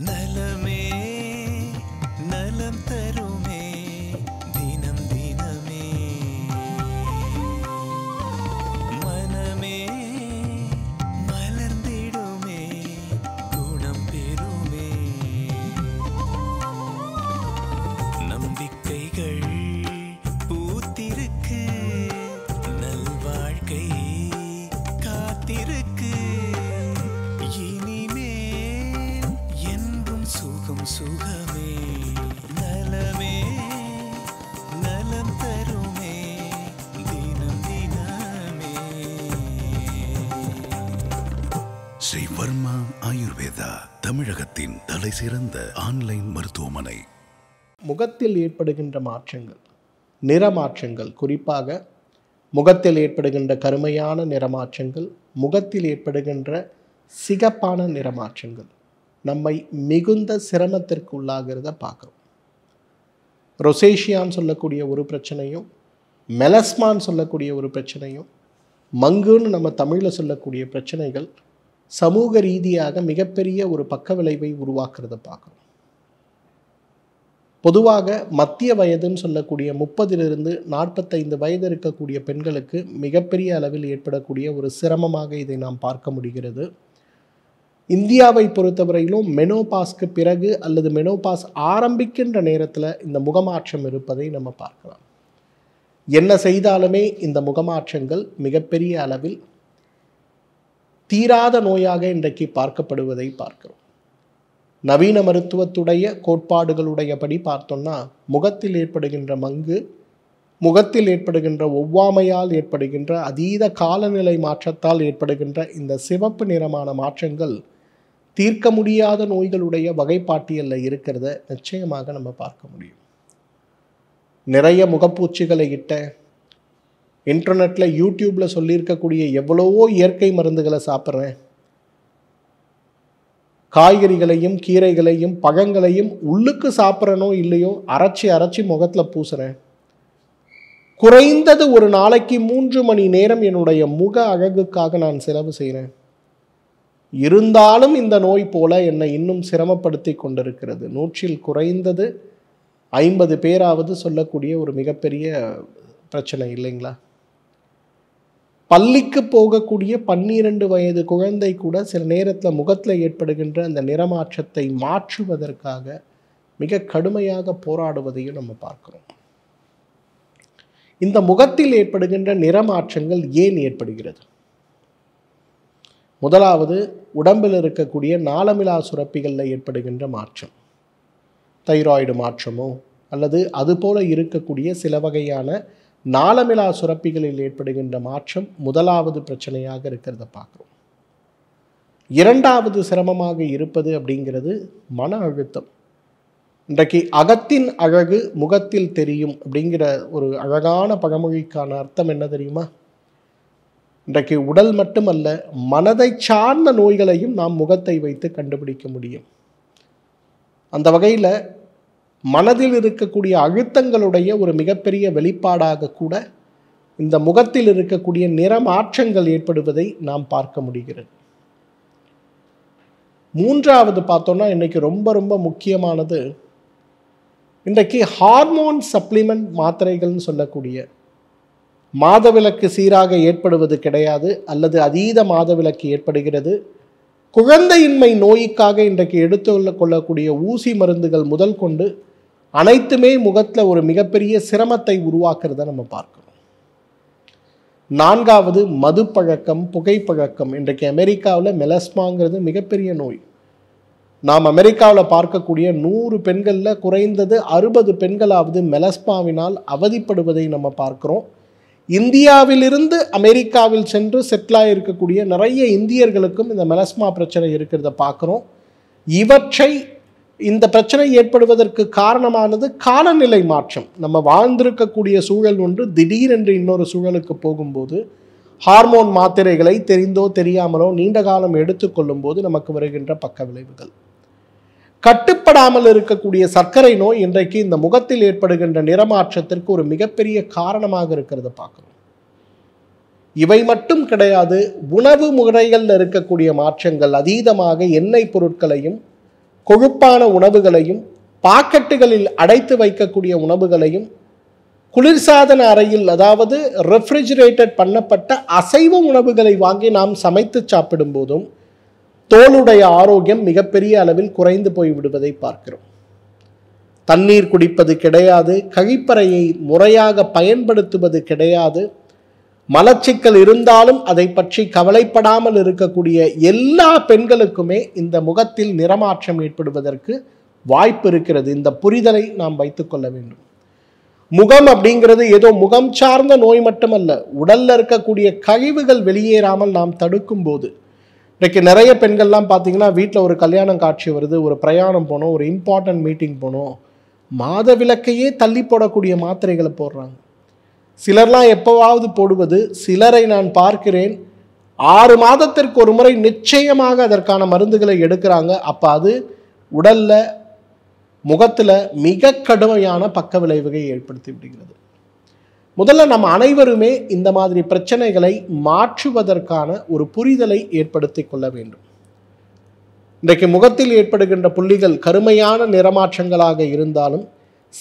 Nelem தமிழகத்தின் தலை சிறந்த ஆன்லைன் மருத்துவமனை முகத்தில் ஏற்படுகின்ற மாற்றங்கள் நிறமாற்றங்கள் குறிப்பாக முகத்தில் ஏற்படுகின்ற கருமையான நிறமாற்றங்கள் முகத்தில் ஏற்படுகின்ற சிகப்பான நிறமாற்றங்கள் நம்மை மிகுந்த சிரமத்திற்கு உள்ளாகிறத பார்க்குறோம் ரொசேஷியான்னு சொல்லக்கூடிய ஒரு பிரச்சனையும் மெலஸ்மான்னு சொல்லக்கூடிய ஒரு பிரச்சனையும் மங்குன்னு நம்ம தமிழில் சொல்லக்கூடிய பிரச்சனைகள் சமூக ரீதியாக மிகப்பெரிய ஒரு பக்க விளைவை உருவாக்குறத பார்க்குறோம் பொதுவாக மத்திய வயதுன்னு சொல்லக்கூடிய முப்பதிலிருந்து நாற்பத்தைந்து வயது இருக்கக்கூடிய பெண்களுக்கு மிகப்பெரிய அளவில் ஏற்படக்கூடிய ஒரு சிரமமாக இதை நாம் பார்க்க முடிகிறது இந்தியாவை பொறுத்தவரையிலும் மெனோபாஸ்க்கு பிறகு அல்லது மெனோபாஸ் ஆரம்பிக்கின்ற நேரத்தில் இந்த முகமாற்றம் இருப்பதை நம்ம பார்க்கலாம் என்ன செய்தாலுமே இந்த முகமாற்றங்கள் மிகப்பெரிய அளவில் தீராத நோயாக இன்றைக்கு பார்க்கப்படுவதை பார்க்கிறோம் நவீன மருத்துவத்துடைய கோட்பாடுகளுடைய படி பார்த்தோம்னா முகத்தில் ஏற்படுகின்ற மங்கு முகத்தில் ஏற்படுகின்ற ஒவ்வாமையால் ஏற்படுகின்ற அதீத காலநிலை மாற்றத்தால் ஏற்படுகின்ற இந்த சிவப்பு நிறமான மாற்றங்கள் தீர்க்க முடியாத நோய்களுடைய வகைப்பாட்டியலில் இருக்கிறத நிச்சயமாக நம்ம பார்க்க முடியும் நிறைய முகப்பூச்சிகளை இட்ட இன்டர்நெட்டில் யூடியூப்பில் சொல்லியிருக்கக்கூடிய எவ்வளவோ இயற்கை மருந்துகளை சாப்பிட்றேன் காய்கறிகளையும் கீரைகளையும் பழங்களையும் உள்ளுக்கு சாப்பிட்றனோ இல்லையோ அரைச்சி அரைச்சி முகத்தில் பூசுகிறேன் குறைந்தது ஒரு நாளைக்கு மூன்று மணி நேரம் என்னுடைய முக அழகுக்காக நான் செலவு செய்கிறேன் இருந்தாலும் இந்த நோய் போல என்னை இன்னும் சிரமப்படுத்தி கொண்டிருக்கிறது நூற்றில் குறைந்தது ஐம்பது பேராவது சொல்லக்கூடிய ஒரு மிகப்பெரிய பிரச்சனை இல்லைங்களா பள்ளிக்கு போகக்கூடிய பன்னிரண்டு வயது குழந்தை கூட சில நேரத்தில் முகத்தில் ஏற்படுகின்ற அந்த நிறமாற்றத்தை மாற்றுவதற்காக மிக கடுமையாக போராடுவதையும் நம்ம பார்க்குறோம் இந்த முகத்தில் ஏற்படுகின்ற நிறமாற்றங்கள் ஏன் ஏற்படுகிறது முதலாவது உடம்பில் இருக்கக்கூடிய நாளமிலா சுரப்பிகளில் ஏற்படுகின்ற மாற்றம் தைராய்டு மாற்றமோ அல்லது அதுபோல இருக்கக்கூடிய சில வகையான நாளமிலா சுரப்பிகளில் ஏற்படுகின்ற மாற்றம் முதலாவது பிரச்சனையாக இருக்கிறத பார்க்குறோம் இரண்டாவது சிரமமாக இருப்பது அப்படிங்கிறது மன அழுத்தம் இன்றைக்கு அகத்தின் அழகு முகத்தில் தெரியும் அப்படிங்கிற ஒரு அழகான பழமொழிக்கான அர்த்தம் என்ன தெரியுமா இன்றைக்கு உடல் மட்டுமல்ல மனதை சார்ந்த நோய்களையும் நாம் முகத்தை வைத்து கண்டுபிடிக்க முடியும் அந்த வகையில் மனதில் இருக்கக்கூடிய அழுத்தங்களுடைய ஒரு மிகப்பெரிய வெளிப்பாடாக கூட இந்த முகத்தில் இருக்கக்கூடிய நிறமாற்றங்கள் ஏற்படுவதை நாம் பார்க்க முடிகிறது மூன்றாவது பார்த்தோன்னா இன்றைக்கி ரொம்ப ரொம்ப முக்கியமானது இன்றைக்கு ஹார்மோன் சப்ளிமெண்ட் மாத்திரைகள்னு சொல்லக்கூடிய மாதவிலக்கு சீராக ஏற்படுவது கிடையாது அல்லது அதீத மாதவிலக்கு ஏற்படுகிறது குழந்தையின்மை நோய்க்காக இன்றைக்கு எடுத்து கொள்ளக்கூடிய ஊசி மருந்துகள் முதல் கொண்டு அனைத்துமே முகத்தில் ஒரு மிகப்பெரிய சிரமத்தை உருவாக்குறத நம்ம பார்க்கணும் நான்காவது மது பழக்கம் புகைப்பழக்கம் இன்றைக்கு அமெரிக்காவில் மெலஸ்மாங்கிறது மிகப்பெரிய நோய் நாம் அமெரிக்காவில் பார்க்கக்கூடிய நூறு பெண்களில் குறைந்தது அறுபது பெண்களாவது மெலஸ்மாவினால் அவதிப்படுவதை நம்ம பார்க்குறோம் இந்தியாவிலிருந்து அமெரிக்காவில் சென்று செட்டிலாக இருக்கக்கூடிய நிறைய இந்தியர்களுக்கும் இந்த மெலஸ்மா பிரச்சனை இருக்கிறத பார்க்குறோம் இவற்றை இந்த பிரச்சனை ஏற்படுவதற்கு காரணமானது காலநிலை மாற்றம் நம்ம வாழ்ந்திருக்கக்கூடிய சூழல் ஒன்று திடீரென்று இன்னொரு சூழலுக்கு போகும்போது ஹார்மோன் மாத்திரைகளை தெரிந்தோ தெரியாமலோ நீண்ட காலம் எடுத்துக்கொள்ளும் போது நமக்கு வருகின்ற பக்க விளைவுகள் கட்டுப்படாமல் இருக்கக்கூடிய சர்க்கரை நோய் இன்றைக்கு இந்த முகத்தில் ஏற்படுகின்ற நிறமாற்றத்திற்கு ஒரு மிகப்பெரிய காரணமாக இருக்கிறத பார்க்குறோம் இவை மட்டும் கிடையாது உணவு முறைகளில் இருக்கக்கூடிய மாற்றங்கள் அதீதமாக எண்ணெய் பொருட்களையும் கொழுப்பான உணவுகளையும் பாக்கெட்டுகளில் அடைத்து வைக்கக்கூடிய உணவுகளையும் குளிர்சாதன அறையில் அதாவது ரெஃப்ரிஜிரேட்டட் பண்ணப்பட்ட அசைவ உணவுகளை வாங்கி நாம் சமைத்து சாப்பிடும் போதும் தோலுடைய ஆரோக்கியம் மிகப்பெரிய அளவில் குறைந்து போய் விடுவதை பார்க்கிறோம் தண்ணீர் குடிப்பது கிடையாது கழிப்பறையை முறையாக பயன்படுத்துவது கிடையாது மலச்சிக்கல் இருந்தாலும் அதை பற்றி கவலைப்படாமல் இருக்கக்கூடிய எல்லா பெண்களுக்குமே இந்த முகத்தில் நிறமாற்றம் ஏற்படுவதற்கு வாய்ப்பு இருக்கிறது இந்த புரிதலை நாம் வைத்துக்கொள்ள வேண்டும் முகம் அப்படிங்கிறது ஏதோ முகம் சார்ந்த நோய் மட்டுமல்ல உடலில் இருக்கக்கூடிய கழிவுகள் வெளியேறாமல் நாம் தடுக்கும் போது இன்றைக்கு நிறைய பெண்கள்லாம் பார்த்தீங்கன்னா வீட்டில் ஒரு கல்யாணம் காட்சி வருது ஒரு பிரயாணம் போகணும் ஒரு இம்பார்ட்டன்ட் மீட்டிங் போகணும் மாத விளக்கையே தள்ளி போடக்கூடிய மாத்திரைகளை போடுறாங்க சிலர்லாம் எப்போவாவது போடுவது சிலரை நான் பார்க்கிறேன் ஆறு மாதத்திற்கு ஒரு முறை நிச்சயமாக அதற்கான மருந்துகளை எடுக்கிறாங்க அப்போ அது உடலில் முகத்தில் மிக கடுமையான பக்க விளைவுகளை ஏற்படுத்தி விடுகிறது முதல்ல நம்ம அனைவருமே இந்த மாதிரி பிரச்சனைகளை மாற்றுவதற்கான ஒரு புரிதலை ஏற்படுத்தி கொள்ள வேண்டும் இன்றைக்கு முகத்தில் ஏற்படுகின்ற புள்ளிகள் கருமையான நிறமாற்றங்களாக இருந்தாலும்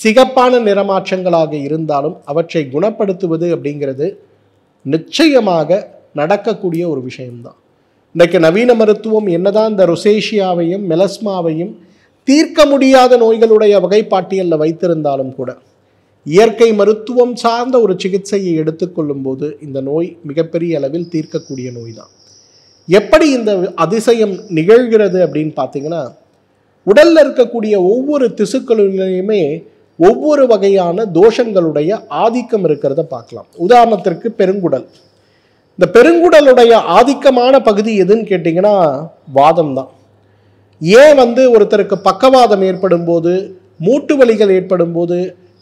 சிகப்பான நிறமாற்றங்களாக இருந்தாலும் அவற்றை குணப்படுத்துவது அப்படிங்கிறது நிச்சயமாக நடக்கக்கூடிய ஒரு விஷயம்தான் இன்றைக்கு நவீன மருத்துவம் என்னதான் இந்த ரொசேஷியாவையும் மெலஸ்மாவையும் தீர்க்க முடியாத நோய்களுடைய வகைப்பாட்டியலில் வைத்திருந்தாலும் கூட இயற்கை மருத்துவம் சார்ந்த ஒரு சிகிச்சையை எடுத்துக்கொள்ளும்போது இந்த நோய் மிகப்பெரிய அளவில் தீர்க்கக்கூடிய நோய் தான் எப்படி இந்த அதிசயம் நிகழ்கிறது அப்படின்னு பார்த்தீங்கன்னா உடலில் இருக்கக்கூடிய ஒவ்வொரு திசுக்களிலுமே ஒவ்வொரு வகையான தோஷங்களுடைய ஆதிக்கம் இருக்கிறத பார்க்கலாம் உதாரணத்திற்கு பெருங்குடல் இந்த பெருங்குடலுடைய ஆதிக்கமான பகுதி எதுன்னு கேட்டிங்கன்னா வாதம் தான் ஏன் வந்து ஒருத்தருக்கு பக்கவாதம் ஏற்படும் போது மூட்டு வலிகள் ஏற்படும் போது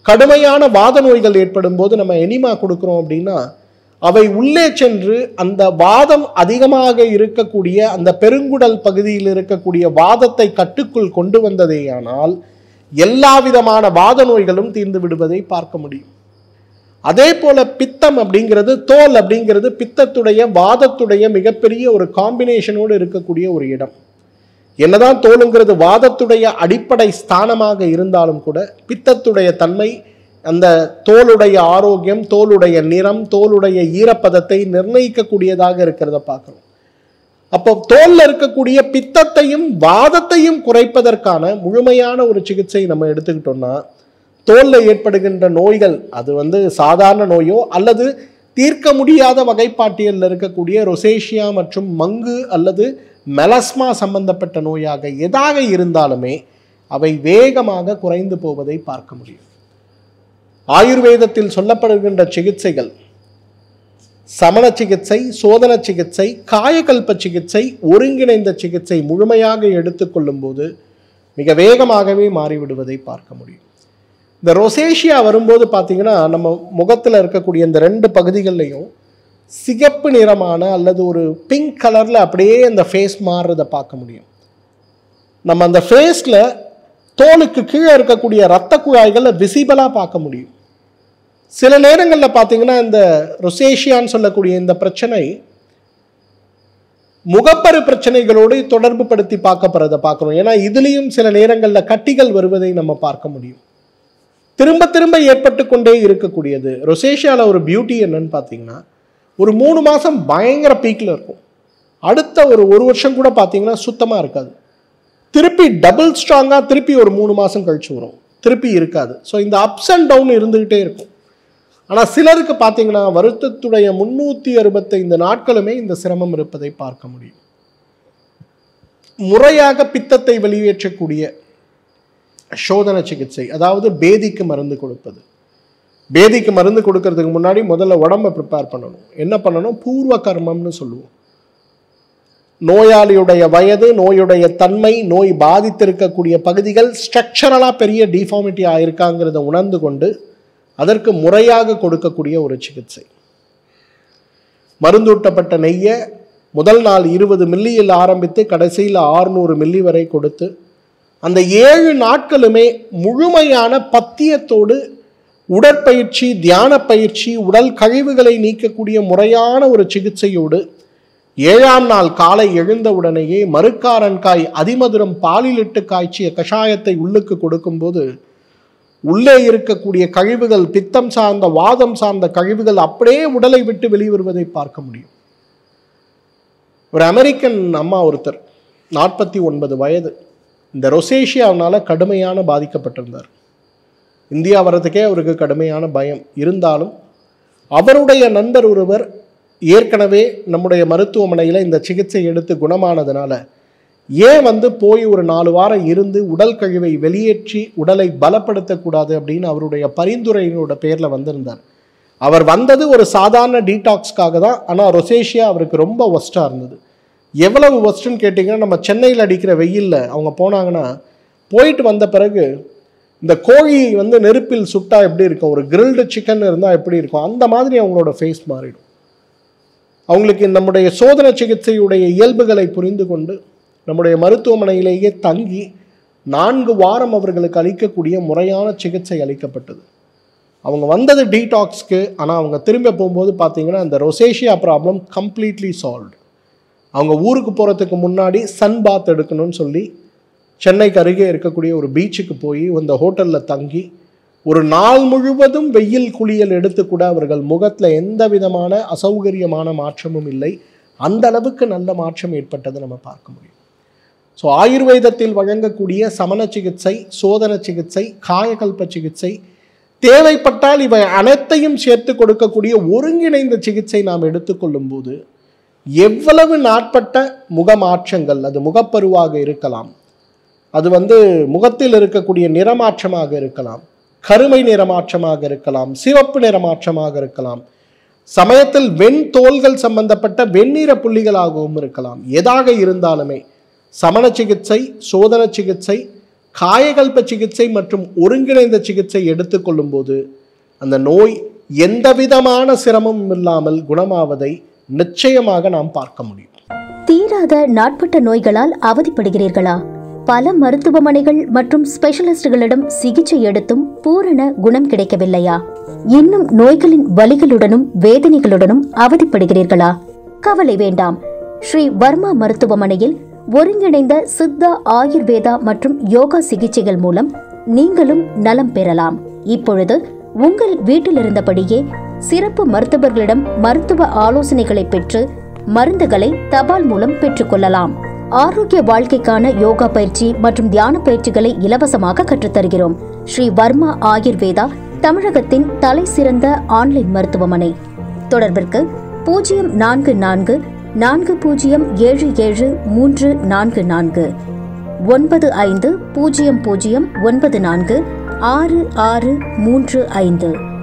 கடுமையான வாத நோய்கள் ஏற்படும் போது நம்ம எனிமா கொடுக்குறோம் அப்படின்னா அவை உள்ளே சென்று அந்த வாதம் அதிகமாக இருக்கக்கூடிய அந்த பெருங்குடல் பகுதியில் இருக்கக்கூடிய வாதத்தை கட்டுக்குள் கொண்டு வந்ததேயானால் ஆனால் எல்லா விதமான வாத நோய்களும் தீர்ந்து விடுவதை பார்க்க முடியும் அதே போல பித்தம் அப்படிங்கிறது தோல் அப்படிங்கிறது பித்தத்துடைய வாதத்துடைய மிகப்பெரிய ஒரு காம்பினேஷனோடு இருக்கக்கூடிய ஒரு இடம் என்னதான் தோலுங்கிறது வாதத்துடைய அடிப்படை ஸ்தானமாக இருந்தாலும் கூட பித்தத்துடைய தன்மை அந்த தோலுடைய ஆரோக்கியம் தோலுடைய நிறம் தோலுடைய ஈரப்பதத்தை நிர்ணயிக்கக்கூடியதாக இருக்கிறத பார்க்குறோம் அப்போ தோல்ல இருக்கக்கூடிய பித்தத்தையும் வாதத்தையும் குறைப்பதற்கான முழுமையான ஒரு சிகிச்சை நம்ம எடுத்துக்கிட்டோம்னா தோல்ல ஏற்படுகின்ற நோய்கள் அது வந்து சாதாரண நோயோ அல்லது தீர்க்க முடியாத வகைப்பாட்டியலில் இருக்கக்கூடிய ரொசேஷியா மற்றும் மங்கு அல்லது மெலஸ்மா சம்பந்தப்பட்ட நோயாக எதாக இருந்தாலுமே அவை வேகமாக குறைந்து போவதை பார்க்க முடியும் ஆயுர்வேதத்தில் சொல்லப்படுகின்ற சிகிச்சைகள் சமண சிகிச்சை சோதன சிகிச்சை காயக்கல்ப சிகிச்சை ஒருங்கிணைந்த சிகிச்சை முழுமையாக எடுத்துக்கொள்ளும் போது மிக வேகமாகவே மாறிவிடுவதை பார்க்க முடியும் இந்த ரொசேஷியா வரும்போது பார்த்தீங்கன்னா நம்ம முகத்தில் இருக்கக்கூடிய இந்த ரெண்டு பகுதிகள்லையும் சிகப்பு நிறமான அல்லது ஒரு பிங்க் கலரில் அப்படியே அந்த ஃபேஸ் மாறுறதை பார்க்க முடியும் நம்ம அந்த ஃபேஸில் தோலுக்கு கீழே இருக்கக்கூடிய இரத்த குழாய்களை விசிபிளாக பார்க்க முடியும் சில நேரங்களில் பார்த்தீங்கன்னா இந்த ரொசேஷியான்னு சொல்லக்கூடிய இந்த பிரச்சனை முகப்பரு பிரச்சனைகளோடு தொடர்பு படுத்தி பார்க்கப்படுறதை பார்க்குறோம் ஏன்னா இதுலேயும் சில நேரங்களில் கட்டிகள் வருவதை நம்ம பார்க்க முடியும் திரும்ப திரும்ப ஏற்பட்டு கொண்டே இருக்கக்கூடியது ரொசேஷியாவில் ஒரு பியூட்டி என்னன்னு பார்த்தீங்கன்னா ஒரு மூணு மாதம் பயங்கர பீக்கில் இருக்கும் அடுத்த ஒரு ஒரு வருஷம் கூட பார்த்தீங்கன்னா சுத்தமாக இருக்காது திருப்பி டபுள் ஸ்ட்ராங்காக திருப்பி ஒரு மூணு மாதம் கழிச்சு வரும் திருப்பி இருக்காது ஸோ இந்த அப்ஸ் அண்ட் டவுன் இருந்துக்கிட்டே இருக்கும் ஆனால் சிலருக்கு பார்த்தீங்கன்னா வருத்தத்துடைய முன்னூற்றி அறுபத்தைந்து நாட்களுமே இந்த சிரமம் இருப்பதை பார்க்க முடியும் முறையாக பித்தத்தை வெளியேற்றக்கூடிய சோதனை சிகிச்சை அதாவது பேதிக்கு மருந்து கொடுப்பது பேதிக்கு மருந்து கொடுக்கறதுக்கு முன்னாடி முதல்ல உடம்பை ப்ரிப்பேர் பண்ணணும் என்ன பண்ணணும் பூர்வ கர்மம்னு சொல்லுவோம் நோயாளியுடைய வயது நோயுடைய தன்மை நோய் பாதித்திருக்கக்கூடிய பகுதிகள் ஸ்ட்ரக்சரலாக பெரிய டிஃபார்மிட்டி ஆகிருக்காங்கிறத உணர்ந்து கொண்டு அதற்கு முறையாக கொடுக்கக்கூடிய ஒரு சிகிச்சை மருந்தூட்டப்பட்ட நெய்யை முதல் நாள் இருபது மில்லியில் ஆரம்பித்து கடைசியில் ஆறுநூறு மில்லி வரை கொடுத்து அந்த ஏழு நாட்களுமே முழுமையான பத்தியத்தோடு உடற்பயிற்சி தியான பயிற்சி உடல் கழிவுகளை நீக்கக்கூடிய முறையான ஒரு சிகிச்சையோடு ஏழாம் நாள் காலை எழுந்தவுடனேயே காய் அதிமதுரம் பாலிலிட்டு காய்ச்சிய கஷாயத்தை உள்ளுக்கு கொடுக்கும்போது உள்ளே இருக்கக்கூடிய கழிவுகள் பித்தம் சார்ந்த வாதம் சார்ந்த கழிவுகள் அப்படியே உடலை விட்டு வெளிவருவதை பார்க்க முடியும் ஒரு அமெரிக்கன் அம்மா ஒருத்தர் நாற்பத்தி ஒன்பது வயது இந்த ரொசேஷியாவனால் கடுமையான பாதிக்கப்பட்டிருந்தார் இந்தியா வர்றதுக்கே அவருக்கு கடுமையான பயம் இருந்தாலும் அவருடைய நண்பர் ஒருவர் ஏற்கனவே நம்முடைய மருத்துவமனையில் இந்த சிகிச்சை எடுத்து குணமானதுனால ஏன் வந்து போய் ஒரு நாலு வாரம் இருந்து உடல் கழிவை வெளியேற்றி உடலை பலப்படுத்தக்கூடாது அப்படின்னு அவருடைய பரிந்துரையினோட பேரில் வந்திருந்தார் அவர் வந்தது ஒரு சாதாரண டீடாக்ஸ்க்காக தான் ஆனால் ரொசேஷியா அவருக்கு ரொம்ப ஒஸ்ட்டாக இருந்தது எவ்வளவு ஒஸ்ட்டுன்னு கேட்டிங்கன்னா நம்ம சென்னையில் அடிக்கிற வெயிலில் அவங்க போனாங்கன்னா போயிட்டு வந்த பிறகு இந்த கோழி வந்து நெருப்பில் சுட்டா எப்படி இருக்கும் ஒரு கிரில்டு சிக்கன் இருந்தால் எப்படி இருக்கும் அந்த மாதிரி அவங்களோட ஃபேஸ் மாறிடும் அவங்களுக்கு நம்முடைய சோதனை சிகிச்சையுடைய இயல்புகளை புரிந்து கொண்டு நம்முடைய மருத்துவமனையிலேயே தங்கி நான்கு வாரம் அவர்களுக்கு அளிக்கக்கூடிய முறையான சிகிச்சை அளிக்கப்பட்டது அவங்க வந்தது டீடாக்ஸ்க்கு ஆனால் அவங்க திரும்ப போகும்போது பார்த்தீங்கன்னா அந்த ரொசேஷியா ப்ராப்ளம் கம்ப்ளீட்லி சால்வ்டு அவங்க ஊருக்கு போகிறதுக்கு முன்னாடி சன் பாத் எடுக்கணும்னு சொல்லி சென்னைக்கு அருகே இருக்கக்கூடிய ஒரு பீச்சுக்கு போய் அந்த ஹோட்டலில் தங்கி ஒரு நாள் முழுவதும் வெயில் குளியல் எடுத்து கூட அவர்கள் முகத்தில் எந்த விதமான அசௌகரியமான மாற்றமும் இல்லை அந்த அளவுக்கு நல்ல மாற்றம் ஏற்பட்டதை நம்ம பார்க்க முடியும் ஸோ ஆயுர்வேதத்தில் வழங்கக்கூடிய சமண சிகிச்சை சோதன சிகிச்சை காயகல்ப சிகிச்சை தேவைப்பட்டால் இவை அனைத்தையும் சேர்த்து கொடுக்கக்கூடிய ஒருங்கிணைந்த சிகிச்சை நாம் எடுத்துக்கொள்ளும் போது எவ்வளவு நாட்பட்ட முகமாற்றங்கள் அது முகப்பருவாக இருக்கலாம் அது வந்து முகத்தில் இருக்கக்கூடிய நிறமாற்றமாக இருக்கலாம் கருமை நிறமாற்றமாக இருக்கலாம் சிவப்பு நிறமாற்றமாக இருக்கலாம் சமயத்தில் வெண் தோள்கள் சம்பந்தப்பட்ட வெண்ணிற புள்ளிகளாகவும் இருக்கலாம் எதாக இருந்தாலுமே சமண சிகிச்சை சோதன சிகிச்சை காயகல்ப சிகிச்சை மற்றும் ஒருங்கிணைந்த சிகிச்சை எடுத்துக்கொள்ளும் போது அந்த நோய் எந்த விதமான சிரமமும் இல்லாமல் குணமாவதை நிச்சயமாக நாம் பார்க்க முடியும் தீராத நாட்பட்ட நோய்களால் அவதிப்படுகிறீர்களா பல மருத்துவமனைகள் மற்றும் ஸ்பெஷலிஸ்டுகளிடம் சிகிச்சை எடுத்தும் பூரண குணம் கிடைக்கவில்லையா இன்னும் நோய்களின் வலிகளுடனும் வேதனைகளுடனும் அவதிப்படுகிறீர்களா கவலை வேண்டாம் ஸ்ரீ வர்மா மருத்துவமனையில் ஒருங்கிணைந்த சித்த ஆயுர்வேதா மற்றும் யோகா சிகிச்சைகள் மூலம் நீங்களும் நலம் பெறலாம் இப்பொழுது உங்கள் வீட்டிலிருந்தபடியே சிறப்பு மருத்துவர்களிடம் மருத்துவ ஆலோசனைகளை பெற்று மருந்துகளை தபால் மூலம் பெற்றுக்கொள்ளலாம் ஆரோக்கிய வாழ்க்கைக்கான யோகா பயிற்சி மற்றும் தியான பயிற்சிகளை இலவசமாக கற்றுத்தருகிறோம் ஸ்ரீ வர்மா ஆயுர்வேதா தமிழகத்தின் தலை சிறந்த ஆன்லைன் மருத்துவமனை தொடர்பிற்கு பூஜ்ஜியம் நான்கு நான்கு நான்கு பூஜ்ஜியம் ஏழு ஏழு மூன்று நான்கு நான்கு ஒன்பது ஐந்து பூஜ்ஜியம் பூஜ்ஜியம் ஒன்பது நான்கு ஆறு ஆறு மூன்று ஐந்து